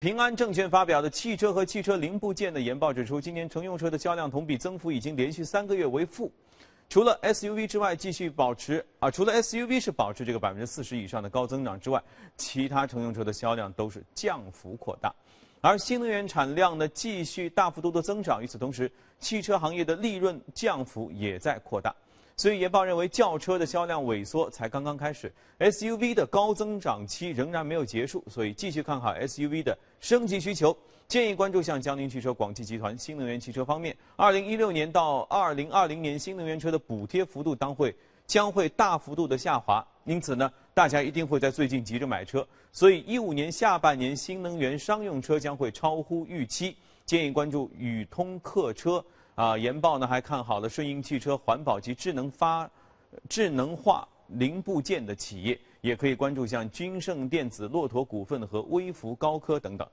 平安证券发表的汽车和汽车零部件的研报指出，今年乘用车的销量同比增幅已经连续三个月为负，除了 SUV 之外，继续保持啊，除了 SUV 是保持这个百分之四十以上的高增长之外，其他乘用车的销量都是降幅扩大，而新能源产量呢继续大幅度的增长。与此同时，汽车行业的利润降幅也在扩大。所以研报认为，轿车的销量萎缩才刚刚开始，SUV 的高增长期仍然没有结束，所以继续看好 SUV 的升级需求，建议关注像江铃汽车、广汽集团、新能源汽车方面。二零一六年到二零二零年，新能源车的补贴幅度当会将会大幅度的下滑。因此呢，大家一定会在最近急着买车，所以一五年下半年新能源商用车将会超乎预期，建议关注宇通客车。啊，研报呢还看好了顺应汽车环保及智能发智能化零部件的企业，也可以关注像君盛电子、骆驼股份和微服高科等等。